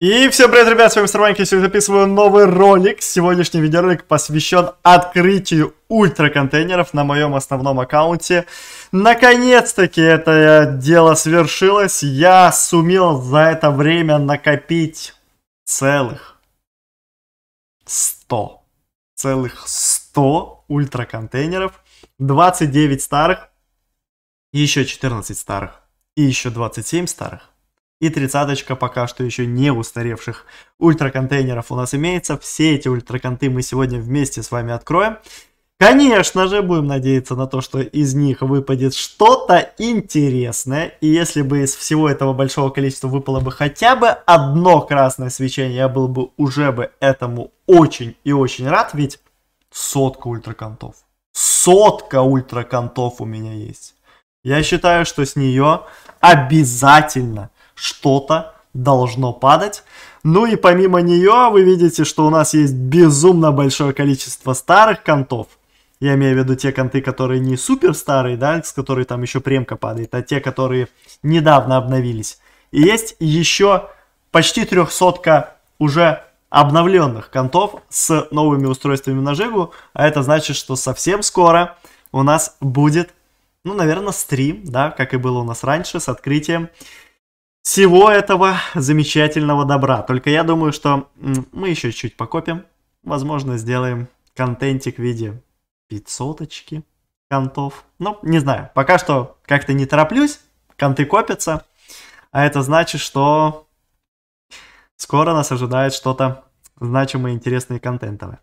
И всем привет, ребят, с вами Старваньки, сегодня записываю новый ролик. Сегодняшний видеоролик посвящен открытию ультраконтейнеров на моем основном аккаунте. Наконец-таки это дело свершилось. Я сумел за это время накопить целых 100. Целых 100 ультраконтейнеров. 29 старых, еще 14 старых, и еще 27 старых. И тридцаточка пока что еще не устаревших ультраконтейнеров у нас имеется. Все эти ультраконты мы сегодня вместе с вами откроем. Конечно же, будем надеяться на то, что из них выпадет что-то интересное. И если бы из всего этого большого количества выпало бы хотя бы одно красное свечение, я был бы уже бы этому очень и очень рад, ведь сотка ультракантов. Сотка ультракантов у меня есть. Я считаю, что с нее обязательно что-то должно падать. Ну и помимо нее вы видите, что у нас есть безумно большое количество старых контов. Я имею в виду те конты, которые не супер старые, да, с которой там еще премка падает, а те, которые недавно обновились. И есть еще почти 300 уже обновленных контов с новыми устройствами на Жигу. А это значит, что совсем скоро у нас будет, ну, наверное, стрим, да, как и было у нас раньше, с открытием всего этого замечательного добра. Только я думаю, что мы еще чуть чуть покопим. Возможно, сделаем контентик в виде пятьсоточки контов. Ну, не знаю, пока что как-то не тороплюсь, конты копятся. А это значит, что скоро нас ожидает что-то значимое, интересное и контентовое.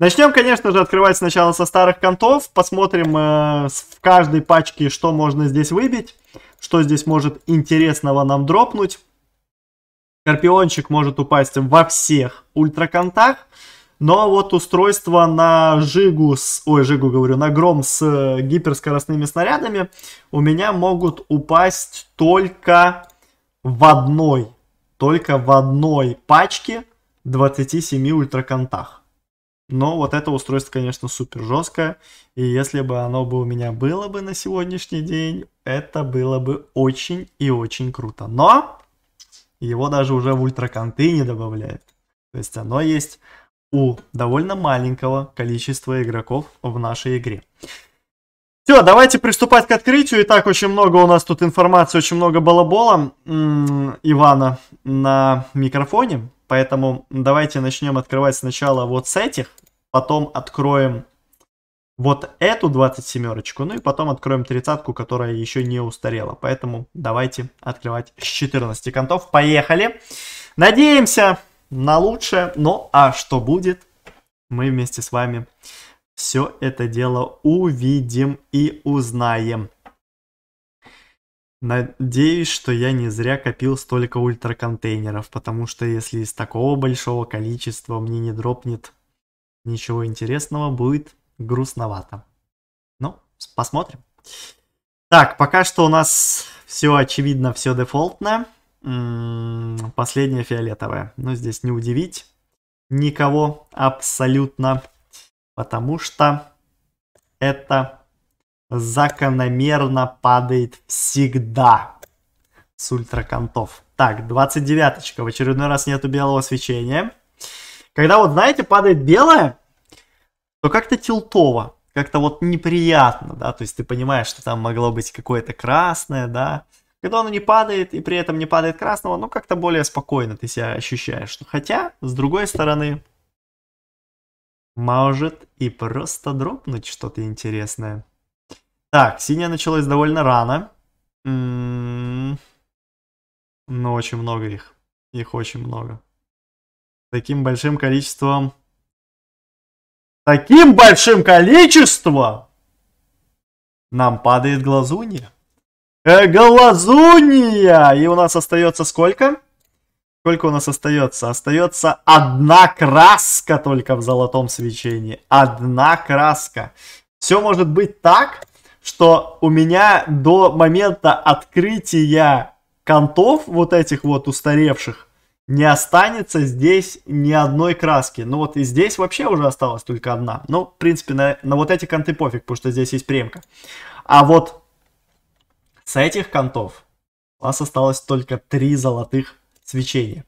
Начнем, конечно же, открывать сначала со старых контов. Посмотрим э, в каждой пачке, что можно здесь выбить. Что здесь может интересного нам дропнуть. Скорпиончик может упасть во всех ультраконтах. Но вот устройство на Жигу с... Ой, Жигу говорю, на Гром с э, гиперскоростными снарядами у меня могут упасть только в одной, только в одной пачке 27 ультраконтах. Но вот это устройство, конечно, супер жесткое. И если бы оно бы у меня было бы на сегодняшний день, это было бы очень и очень круто. Но его даже уже в ультраконты не добавляют. То есть оно есть у довольно маленького количества игроков в нашей игре. Все, давайте приступать к открытию. И так очень много у нас тут информации, очень много балабола м -м, Ивана на микрофоне. Поэтому давайте начнем открывать сначала вот с этих, потом откроем вот эту 27-очку, ну и потом откроем 30-ку, которая еще не устарела. Поэтому давайте открывать с 14 контов. Поехали! Надеемся на лучшее, ну а что будет, мы вместе с вами все это дело увидим и узнаем. Надеюсь, что я не зря копил столько ультраконтейнеров, потому что если из такого большого количества мне не дропнет ничего интересного, будет грустновато. Ну, посмотрим. Так, пока что у нас все очевидно, все дефолтно. М-м, Последняя фиолетовая. Но ну, здесь не удивить никого абсолютно, потому что это закономерно падает всегда с ультраконтов. Так, 29-очка. В очередной раз нету белого свечения. Когда вот, знаете, падает белое, то как-то тилтово, как-то вот неприятно, да, то есть ты понимаешь, что там могло быть какое-то красное, да, когда оно не падает и при этом не падает красного, ну как-то более спокойно ты себя ощущаешь. Хотя, с другой стороны, может и просто дропнуть что-то интересное. Так, синее началось довольно рано. М-м-м. Но ну, очень много их. Их очень много. Таким большим количеством... Таким большим количеством нам падает глазунья. Э, глазунья! И у нас остается сколько? Сколько у нас остается? Остается одна краска только в золотом свечении. Одна краска. Все может быть так, что у меня до момента открытия контов вот этих вот устаревших не останется здесь ни одной краски. Ну вот и здесь вообще уже осталась только одна. Ну, в принципе, на, на вот эти конты пофиг, потому что здесь есть премка. А вот с этих контов у вас осталось только три золотых свечения.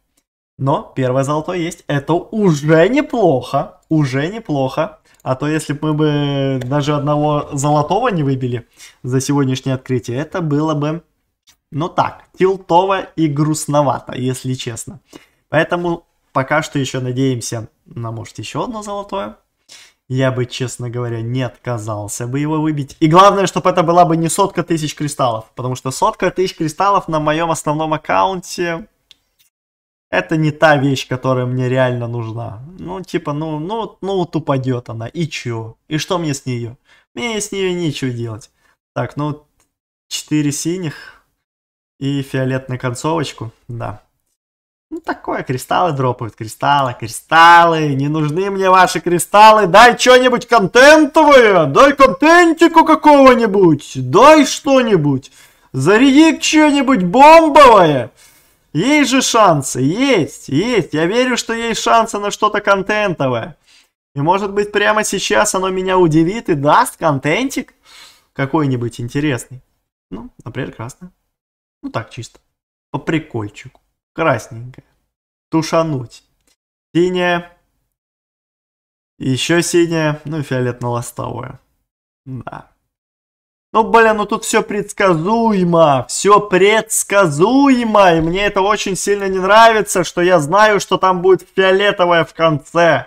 Но первое золото есть. Это уже неплохо. Уже неплохо. А то если бы мы бы даже одного золотого не выбили за сегодняшнее открытие, это было бы, ну так, тилтово и грустновато, если честно. Поэтому пока что еще надеемся на, может, еще одно золотое. Я бы, честно говоря, не отказался бы его выбить. И главное, чтобы это была бы не сотка тысяч кристаллов. Потому что сотка тысяч кристаллов на моем основном аккаунте это не та вещь, которая мне реально нужна. Ну, типа, ну, ну, ну, тупадет она. И чё? И что мне с нее? Мне с нее нечего делать. Так, ну, 4 синих и фиолетную концовочку, да. Ну, такое, кристаллы дропают, кристаллы, кристаллы, не нужны мне ваши кристаллы, дай что-нибудь контентовое, дай контентику какого-нибудь, дай что-нибудь, заряди что-нибудь бомбовое. Есть же шансы, есть, есть. Я верю, что есть шансы на что-то контентовое. И может быть прямо сейчас оно меня удивит и даст контентик какой-нибудь интересный. Ну, например, красный. Ну так, чисто. По прикольчику. Красненькое. Тушануть. Синяя. Еще синяя. Ну, фиолетно ластовое Да. Ну, блин, ну тут все предсказуемо, все предсказуемо, и мне это очень сильно не нравится, что я знаю, что там будет фиолетовое в конце.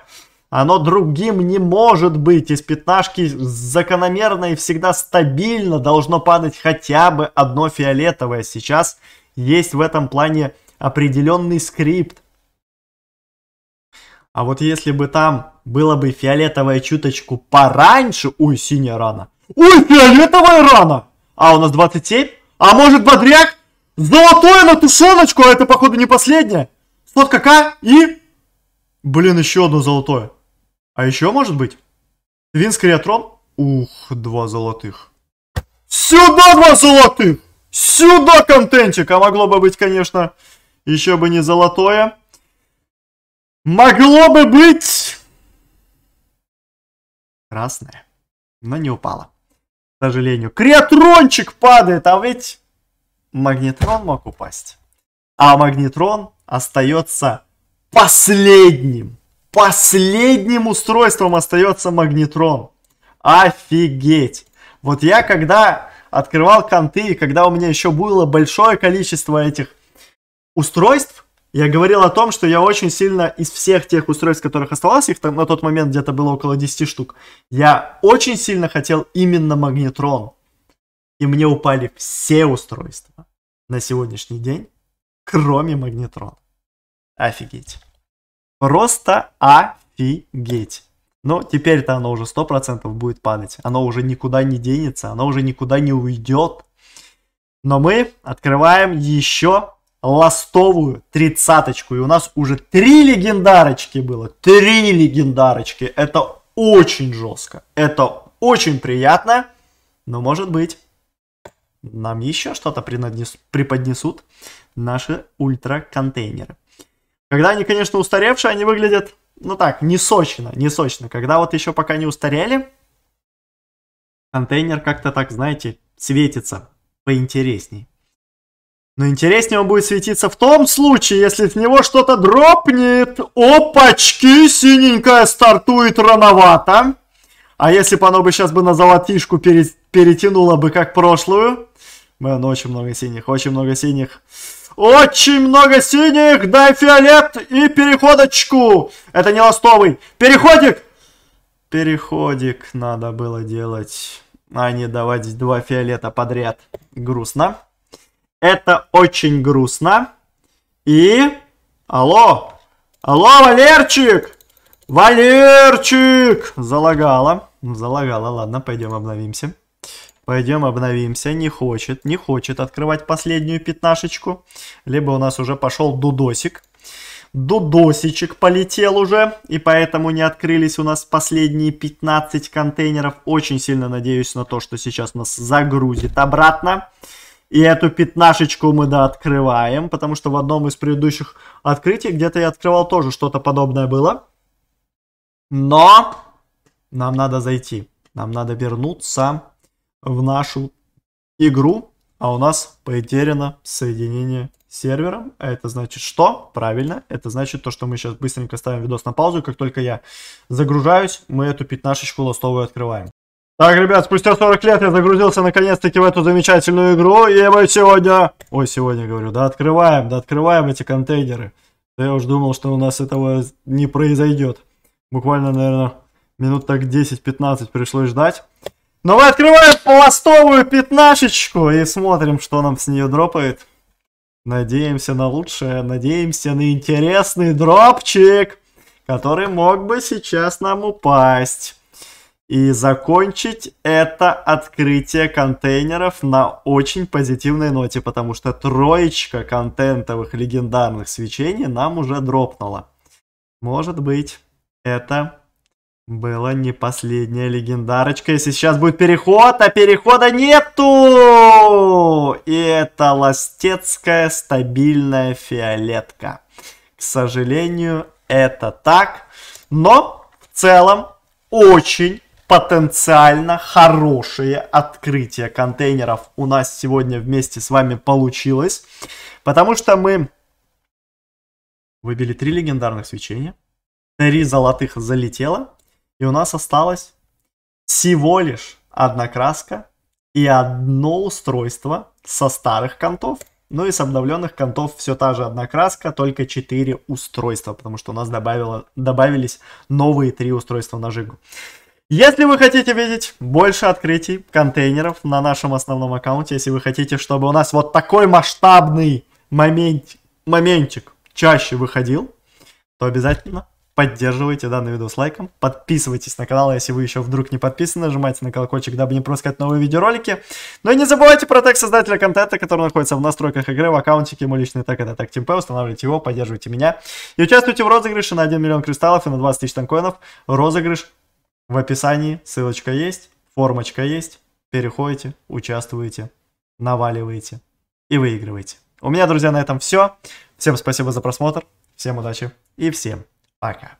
Оно другим не может быть, из пятнашки закономерно и всегда стабильно должно падать хотя бы одно фиолетовое. Сейчас есть в этом плане определенный скрипт. А вот если бы там было бы фиолетовое чуточку пораньше, ой, синяя рана, Ой, фиолетовая рана! А, у нас 27? А может бодряк? Золотое на тушеночку, а это походу не последнее. Сотка К и... Блин, еще одно золотое. А еще может быть? Твин Скриатрон? Ух, два золотых. Сюда два золотых! Сюда контентик! А могло бы быть, конечно, еще бы не золотое. Могло бы быть... Красное. Но не упало сожалению. Креатрончик падает, а ведь магнитрон мог упасть. А магнитрон остается последним. Последним устройством остается магнитрон. Офигеть! Вот я когда открывал конты, и когда у меня еще было большое количество этих устройств, я говорил о том, что я очень сильно из всех тех устройств, которых осталось их там на тот момент где-то было около 10 штук, я очень сильно хотел именно магнетрон. И мне упали все устройства на сегодняшний день, кроме магнетрона. Офигеть. Просто офигеть. Но теперь-то оно уже 100% будет падать. Оно уже никуда не денется, оно уже никуда не уйдет. Но мы открываем еще ластовую тридцаточку. И у нас уже три легендарочки было. Три легендарочки. Это очень жестко. Это очень приятно. Но может быть нам еще что-то преподнесут наши ультра-контейнеры. Когда они, конечно, устаревшие, они выглядят, ну так, не сочно, не сочно. Когда вот еще пока не устарели, контейнер как-то так, знаете, светится поинтересней. Но интереснее он будет светиться в том случае, если в него что-то дропнет. Опачки, синенькая стартует рановато. А если бы оно бы сейчас бы на золотишку пере, перетянуло бы, как прошлую. Блин, ну, очень много синих, очень много синих. Очень много синих, дай фиолет и переходочку. Это не ластовый. Переходик. Переходик надо было делать, а не давать два фиолета подряд. Грустно. Это очень грустно. И... Алло! Алло, Валерчик! Валерчик! Залагала. Залагала, ладно, пойдем обновимся. Пойдем обновимся. Не хочет, не хочет открывать последнюю пятнашечку. Либо у нас уже пошел дудосик. Дудосичек полетел уже. И поэтому не открылись у нас последние 15 контейнеров. Очень сильно надеюсь на то, что сейчас нас загрузит Обратно. И эту пятнашечку мы, да, открываем, потому что в одном из предыдущих открытий где-то я открывал тоже что-то подобное было. Но нам надо зайти, нам надо вернуться в нашу игру, а у нас потеряно соединение с сервером. А это значит что? Правильно, это значит то, что мы сейчас быстренько ставим видос на паузу, как только я загружаюсь, мы эту пятнашечку ластовую открываем. Так, ребят, спустя 40 лет я загрузился наконец-таки в эту замечательную игру, и мы сегодня... Ой, сегодня, говорю, да открываем, да открываем эти контейнеры. я уж думал, что у нас этого не произойдет. Буквально, наверное, минут так 10-15 пришлось ждать. Но мы открываем пластовую пятнашечку и смотрим, что нам с нее дропает. Надеемся на лучшее, надеемся на интересный дропчик, который мог бы сейчас нам упасть и закончить это открытие контейнеров на очень позитивной ноте, потому что троечка контентовых легендарных свечений нам уже дропнула. Может быть, это было не последняя легендарочка. Если сейчас будет переход, а перехода нету! И это ластецкая стабильная фиолетка. К сожалению, это так. Но в целом очень потенциально хорошее открытие контейнеров у нас сегодня вместе с вами получилось. Потому что мы выбили три легендарных свечения, три золотых залетело, и у нас осталось всего лишь одна краска и одно устройство со старых контов. Ну и с обновленных контов все та же одна краска, только 4 устройства, потому что у нас добавило, добавились новые 3 устройства на жигу. Если вы хотите видеть больше открытий контейнеров на нашем основном аккаунте, если вы хотите, чтобы у нас вот такой масштабный момент, моментик чаще выходил, то обязательно поддерживайте данный видео с лайком, подписывайтесь на канал, если вы еще вдруг не подписаны, нажимайте на колокольчик, дабы не пропускать новые видеоролики. Ну и не забывайте про тег создателя контента, который находится в настройках игры, в аккаунтике, мой личный тег это тег ТимП, устанавливайте его, поддерживайте меня и участвуйте в розыгрыше на 1 миллион кристаллов и на 20 тысяч танкоинов. Розыгрыш в описании ссылочка есть, формочка есть. Переходите, участвуйте, наваливайте и выигрывайте. У меня, друзья, на этом все. Всем спасибо за просмотр, всем удачи и всем пока.